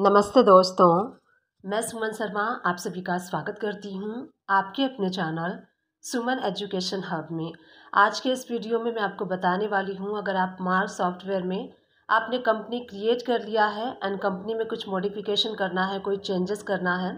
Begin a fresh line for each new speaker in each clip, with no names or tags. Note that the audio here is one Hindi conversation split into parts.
नमस्ते दोस्तों मैं सुमन शर्मा आप सभी का स्वागत करती हूँ आपके अपने चैनल सुमन एजुकेशन हब में आज के इस वीडियो में मैं आपको बताने वाली हूँ अगर आप मार्क सॉफ्टवेयर में आपने कंपनी क्रिएट कर लिया है एंड कंपनी में कुछ मॉडिफिकेशन करना है कोई चेंजेस करना है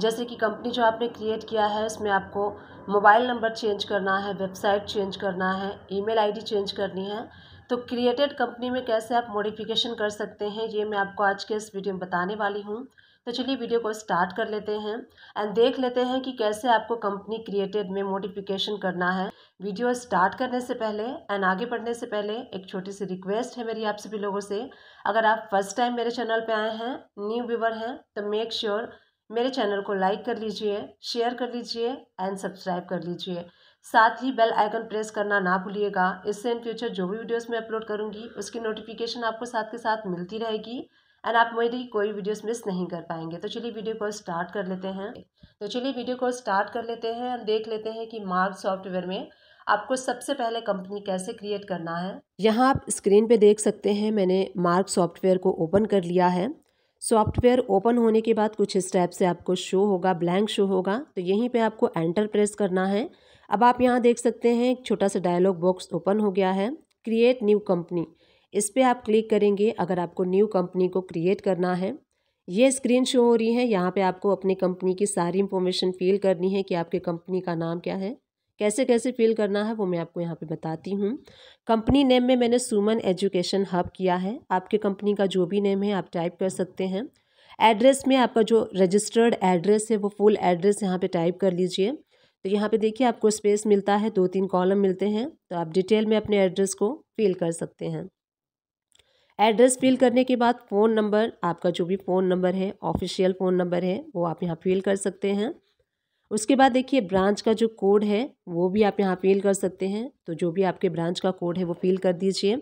जैसे कि कंपनी जो आपने क्रिएट किया है उसमें आपको मोबाइल नंबर चेंज करना है वेबसाइट चेंज करना है ईमेल आईडी चेंज करनी है तो क्रिएटेड कंपनी में कैसे आप मॉडिफिकेशन कर सकते हैं ये मैं आपको आज के इस वीडियो में बताने वाली हूँ तो चलिए वीडियो को स्टार्ट कर लेते हैं एंड देख लेते हैं कि कैसे आपको कंपनी क्रिएटेड में मॉडिफिकेशन करना है वीडियो स्टार्ट करने से पहले एंड आगे बढ़ने से पहले एक छोटी सी रिक्वेस्ट है मेरी आप सभी लोगों से अगर आप फर्स्ट टाइम मेरे चैनल पर आए हैं न्यू व्यूवर हैं तो मेक श्योर sure मेरे चैनल को लाइक कर लीजिए शेयर कर लीजिए एंड सब्सक्राइब कर लीजिए साथ ही बेल आइकन प्रेस करना ना भूलिएगा इससे इन फ्यूचर जो भी वीडियोस मैं अपलोड करूँगी उसकी नोटिफिकेशन आपको साथ के साथ मिलती रहेगी एंड आप मेरी कोई वीडियोस मिस नहीं कर पाएंगे तो चलिए वीडियो को स्टार्ट कर लेते हैं तो चलिए वीडियो को स्टार्ट कर लेते हैं देख लेते हैं कि मार्क सॉफ्टवेयर में आपको सबसे पहले कंपनी कैसे क्रिएट करना है यहाँ आप स्क्रीन पर देख सकते हैं मैंने मार्क सॉफ्टवेयर को ओपन कर लिया है सॉफ्टवेयर ओपन होने के बाद कुछ स्टेप से आपको शो होगा ब्लैंक शो होगा तो यहीं पर आपको एंटर प्रेस करना है अब आप यहाँ देख सकते हैं एक छोटा सा डायलॉग बॉक्स ओपन हो गया है क्रिएट न्यू कंपनी इस पर आप क्लिक करेंगे अगर आपको न्यू कंपनी को क्रिएट करना है ये स्क्रीन शो हो रही है यहाँ पे आपको अपनी कंपनी की सारी इंफॉर्मेशन फिल करनी है कि आपके कंपनी का नाम क्या है कैसे कैसे फिल करना है वो मैं आपको यहाँ पे बताती हूँ कंपनी नेम में मैंने सुमन एजुकेशन हब किया है आपके कंपनी का जो भी नेम है आप टाइप कर सकते हैं एड्रेस में आपका जो रजिस्टर्ड एड्रेस है वो फुल एड्रेस यहाँ पर टाइप कर लीजिए तो यहाँ पे देखिए आपको स्पेस मिलता है दो तीन कॉलम मिलते हैं तो आप डिटेल में अपने एड्रेस को फिल कर सकते हैं एड्रेस फिल करने के बाद फ़ोन नंबर आपका जो भी फ़ोन नंबर है ऑफिशियल फ़ोन नंबर है वो आप यहाँ फिल कर सकते हैं उसके बाद देखिए ब्रांच का जो कोड है वो भी आप यहाँ फिल कर सकते हैं तो जो भी आपके ब्रांच का कोड है वो फिल कर दीजिए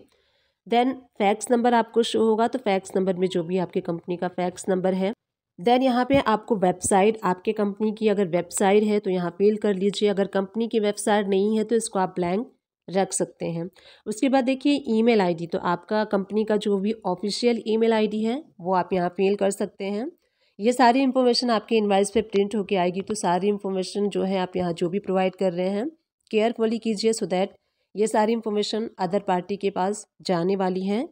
देन फैक्स नंबर आपको शो होगा तो फैक्स नंबर में जो भी आपके कंपनी का फैक्स नंबर है देन यहाँ पे आपको वेबसाइट आपके कंपनी की अगर वेबसाइट है तो यहाँ फिल कर लीजिए अगर कंपनी की वेबसाइट नहीं है तो इसको आप ब्लैंक रख सकते हैं उसके बाद देखिए ईमेल आईडी तो आपका कंपनी का जो भी ऑफिशियल ईमेल आईडी है वो आप यहाँ फिल कर सकते हैं ये सारी इन्फॉर्मेशन आपके इन्वाइस पे प्रिंट होके आएगी तो सारी इन्फॉर्मेशन जो है आप यहाँ जो भी प्रोवाइड कर रहे हैं केयरफुली कीजिए सो दैट ये सारी इन्फॉर्मेशन अदर पार्टी के पास जाने वाली हैं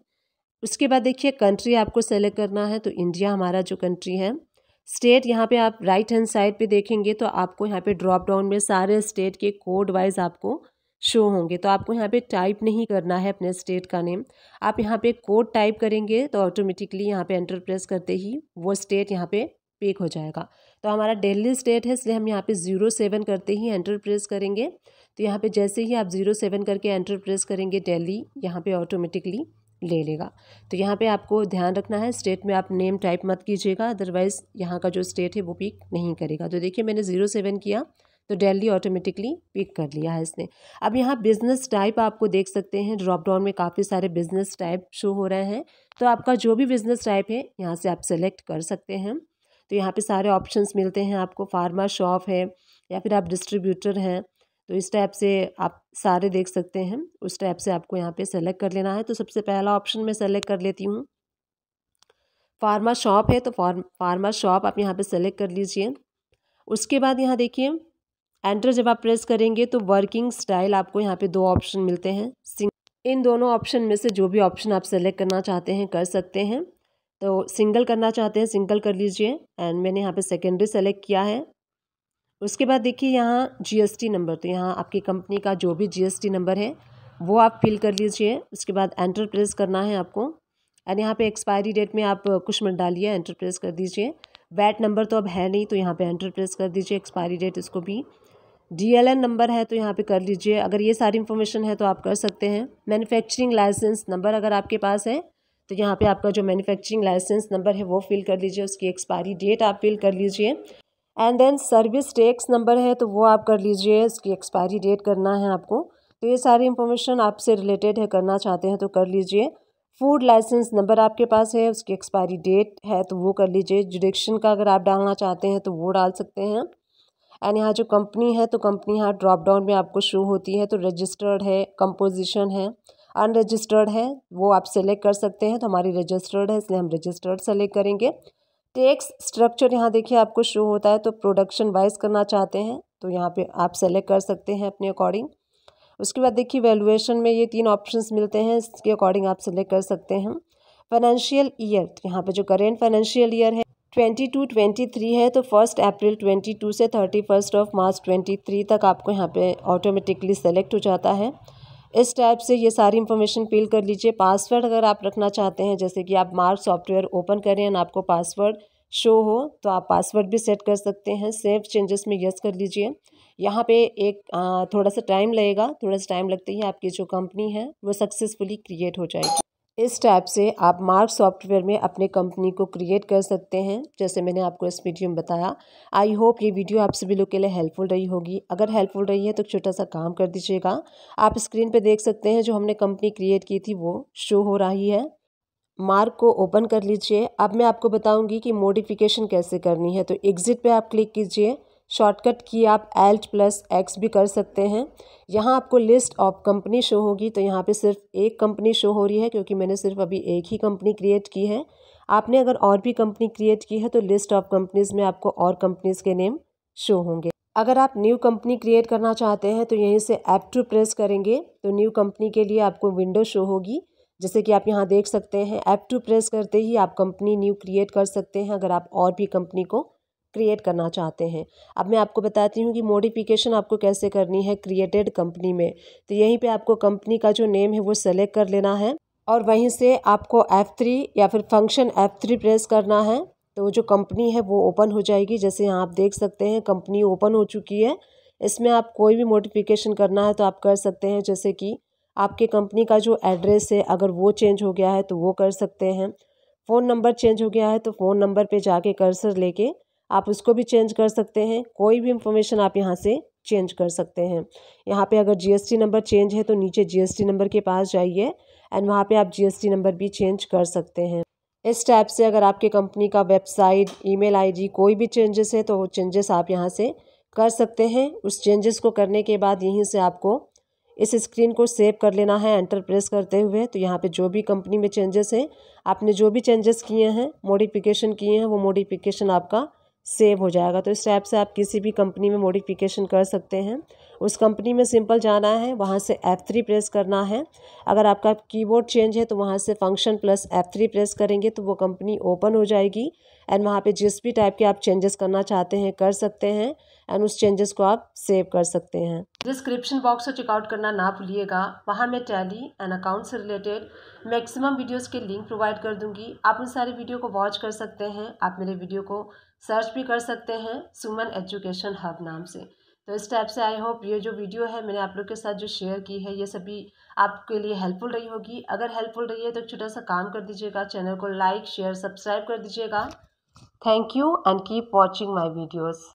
उसके बाद देखिए कंट्री आपको सेलेक्ट करना है तो इंडिया हमारा जो कंट्री है स्टेट यहाँ पे आप राइट हैंड साइड पे देखेंगे तो आपको यहाँ पे ड्रॉप डाउन में सारे स्टेट के कोड वाइज आपको शो होंगे तो आपको यहाँ पे टाइप नहीं करना है अपने स्टेट का नेम आप यहाँ पे कोड टाइप करेंगे तो ऑटोमेटिकली यहाँ पे एंटर प्रेस करते ही वो स्टेट यहाँ पे पेक हो जाएगा तो हमारा डेली स्टेट है इसलिए हम यहाँ पे ज़ीरो सेवन करते ही एंटर प्रेस करेंगे तो यहाँ पे जैसे ही आप ज़ीरो सेवन करके एंटर प्रेस करेंगे डेली यहाँ पे ऑटोमेटिकली ले लेगा तो यहाँ पे आपको ध्यान रखना है स्टेट में आप नेम टाइप मत कीजिएगा अदरवाइज़ यहाँ का जो स्टेट है वो पिक नहीं करेगा तो देखिए मैंने ज़ीरो सेवन किया तो डेली ऑटोमेटिकली पिक कर लिया है इसने अब यहाँ बिजनेस टाइप आपको देख सकते हैं ड्रॉप डाउन में काफ़ी सारे बिजनेस टाइप शो हो रहे हैं तो आपका जो भी बिजनेस टाइप है यहाँ से आप सेलेक्ट कर सकते हैं तो यहाँ पर सारे ऑप्शन मिलते हैं आपको फार्मा शॉप है या फिर आप डिस्ट्रीब्यूटर हैं तो इस टैप से आप सारे देख सकते हैं उस टाइप से आपको यहाँ पे सेलेक्ट कर लेना है तो सबसे पहला ऑप्शन मैं सेलेक्ट कर लेती हूँ फार्मा शॉप है तो फार फार्मा शॉप आप यहाँ पे सेलेक्ट कर लीजिए उसके बाद यहाँ देखिए एंटर जब आप प्रेस करेंगे तो वर्किंग स्टाइल आपको यहाँ पे दो ऑप्शन मिलते हैं सिंग इन दोनों ऑप्शन में से जो भी ऑप्शन आप सेलेक्ट करना चाहते हैं कर सकते हैं तो सिंगल करना चाहते हैं सिंगल कर लीजिए एंड मैंने यहाँ पे सेकेंडरी सेलेक्ट किया है उसके बाद देखिए यहाँ जीएसटी नंबर तो यहाँ आपकी कंपनी का जो भी जीएसटी नंबर है वो आप फिल कर लीजिए उसके बाद एंटर प्रेस करना है आपको एंड यहाँ पे एक्सपायरी डेट में आप कुछ मिनट डालिए एंटर प्रेस कर दीजिए वैट नंबर तो अब है नहीं तो यहाँ पे एंटर प्रेस कर दीजिए एक्सपायरी डेट इसको भी डीएलएन नंबर है तो यहाँ पे कर लीजिए अगर ये सारी इन्फॉर्मेशन है तो आप कर सकते हैं मैनुफैक्चरिंग लाइसेंस नंबर अगर आपके पास है तो यहाँ पर आपका जो मैनुफैक्चरिंग लाइसेंस नंबर है वो फिल कर लीजिए उसकी एक्सपायरी डेट आप फिल कर लीजिए and then service tax number है तो वो आप कर लीजिए उसकी एक्सपायरी डेट करना है आपको तो ये सारी इंफॉर्मेशन आपसे रिलेटेड है करना चाहते हैं तो कर लीजिए फूड लाइसेंस नंबर आपके पास है उसकी एक्सपायरी डेट है तो वो कर लीजिए जुडिक्शन का अगर आप डालना चाहते हैं तो वो डाल सकते हैं एंड यहाँ जो कंपनी है तो कंपनी यहाँ ड्रॉप डाउन में आपको शो होती है तो रजिस्टर्ड है कंपोजिशन है अनरजिस्टर्ड है वो आप सेलेक्ट कर सकते हैं तो हमारी रजिस्टर्ड है इसलिए हम रजिस्टर्ड सेलेक्ट करेंगे टैक्स स्ट्रक्चर यहाँ देखिए आपको शो होता है तो प्रोडक्शन वाइज करना चाहते हैं तो यहाँ पे आप सेलेक्ट कर सकते हैं अपने अकॉर्डिंग उसके बाद देखिए वैल्यूएशन में ये तीन ऑप्शंस मिलते हैं इसके अकॉर्डिंग आप सेलेक्ट कर सकते हैं फाइनेंशियल ईयर तो यहाँ पे जो करेंट फाइनेंशियल ईयर है ट्वेंटी टू ट्वेंटी थ्री है तो फर्स्ट अप्रैल ट्वेंटी टू से thirty first of March twenty three तक आपको यहाँ पे ऑटोमेटिकली सेलेक्ट हो जाता है इस टाइप से ये सारी इन्फॉर्मेशन फिल कर लीजिए पासवर्ड अगर आप रखना चाहते हैं जैसे कि आप मार्क सॉफ्टवेयर ओपन करें एंड आपको पासवर्ड शो हो तो आप पासवर्ड भी सेट कर सकते हैं सेव चेंजेस में यस कर लीजिए यहाँ पे एक थोड़ा सा टाइम लगेगा थोड़ा सा टाइम लगते ही आपकी जो कंपनी है वो सक्सेसफुली क्रिएट हो जाएगी इस टाइप से आप मार्क सॉफ्टवेयर में अपने कंपनी को क्रिएट कर सकते हैं जैसे मैंने आपको इस वीडियो में बताया आई होप ये वीडियो आप सभी लोग के लिए हेल्पफुल रही होगी अगर हेल्पफुल रही है तो छोटा सा काम कर दीजिएगा आप स्क्रीन पे देख सकते हैं जो हमने कंपनी क्रिएट की थी वो शो हो रही है मार्क को ओपन कर लीजिए अब मैं आपको बताऊंगी कि मॉडिफिकेशन कैसे करनी है तो एग्ज़िट पे आप क्लिक कीजिए शॉर्टकट की आप एल्ट प्लस एक्स भी कर सकते हैं यहाँ आपको लिस्ट ऑफ कंपनी शो होगी तो यहाँ पे सिर्फ एक कंपनी शो हो रही है क्योंकि मैंने सिर्फ अभी एक ही कंपनी क्रिएट की है आपने अगर और भी कंपनी क्रिएट की है तो लिस्ट ऑफ कंपनीज़ में आपको और कंपनीज़ के नेम शो होंगे अगर आप न्यू कंपनी क्रिएट करना चाहते हैं तो यहीं से ऐप टू प्रेस करेंगे तो न्यू कंपनी के लिए आपको विंडो शो होगी जैसे कि आप यहाँ देख सकते हैं ऐप टू प्रेस करते ही आप कंपनी न्यू क्रिएट कर सकते हैं अगर आप और भी कंपनी को क्रिएट करना चाहते हैं अब मैं आपको बताती हूँ कि मॉडिफिकेशन आपको कैसे करनी है क्रिएटेड कंपनी में तो यहीं पे आपको कंपनी का जो नेम है वो सेलेक्ट कर लेना है और वहीं से आपको एफ़ थ्री या फिर फंक्शन एफ़ थ्री प्रेस करना है तो जो कंपनी है वो ओपन हो जाएगी जैसे यहाँ आप देख सकते हैं कंपनी ओपन हो चुकी है इसमें आप कोई भी मोडिफिकेशन करना है तो आप कर सकते हैं जैसे कि आपके कंपनी का जो एड्रेस है अगर वो चेंज हो गया है तो वो कर सकते हैं फ़ोन नंबर चेंज हो गया है तो फ़ोन नंबर पे जाके कर्सर लेके आप उसको भी चेंज कर सकते हैं कोई भी इंफॉर्मेशन आप यहाँ से चेंज कर सकते हैं यहाँ पे अगर जीएसटी नंबर चेंज है तो नीचे जीएसटी नंबर के पास जाइए एंड वहाँ पे आप जीएसटी नंबर भी चेंज कर सकते हैं इस टैप से अगर आपके कंपनी का वेबसाइट ईमेल आईडी कोई भी चेंजेस है तो वो चेंजेस आप यहाँ से कर सकते हैं उस चेंजेस को करने के बाद यहीं से आपको इस स्क्रीन को सेव कर लेना है एंटर प्रेस करते हुए तो यहाँ पे जो भी कंपनी में चेंजेस हैं आपने जो भी चेंजेस किए हैं मोडिफ़िकेशन किए हैं वो मोडिफिकेशन आपका सेव हो जाएगा तो इस टाइप से आप किसी भी कंपनी में मॉडिफिकेशन कर सकते हैं उस कंपनी में सिंपल जाना है वहाँ से F3 प्रेस करना है अगर आपका कीबोर्ड चेंज है तो वहाँ से फंक्शन प्लस F3 प्रेस करेंगे तो वो कंपनी ओपन हो जाएगी एंड वहाँ पे जिस भी टाइप के आप चेंजेस करना चाहते हैं कर सकते हैं एंड उस चेंजेस को आप सेव कर सकते हैं डिस्क्रिप्शन बॉक्स से चेकआउट करना ना भूलिएगा वहाँ मैं टैली एंड अकाउंट से रिलेटेड मैक्सिमम वीडियोज़ के लिंक प्रोवाइड कर दूंगी आप उन सारे वीडियो को वॉच कर सकते हैं आप मेरे वीडियो को सर्च भी कर सकते हैं सुमन एजुकेशन हब नाम से तो इस टाइप से आई होप ये जो वीडियो है मैंने आप लोग के साथ जो शेयर की है ये सभी आपके लिए हेल्पफुल रही होगी अगर हेल्पफुल रही है तो छोटा सा काम कर दीजिएगा चैनल को लाइक शेयर सब्सक्राइब कर दीजिएगा thank you and keep watching my videos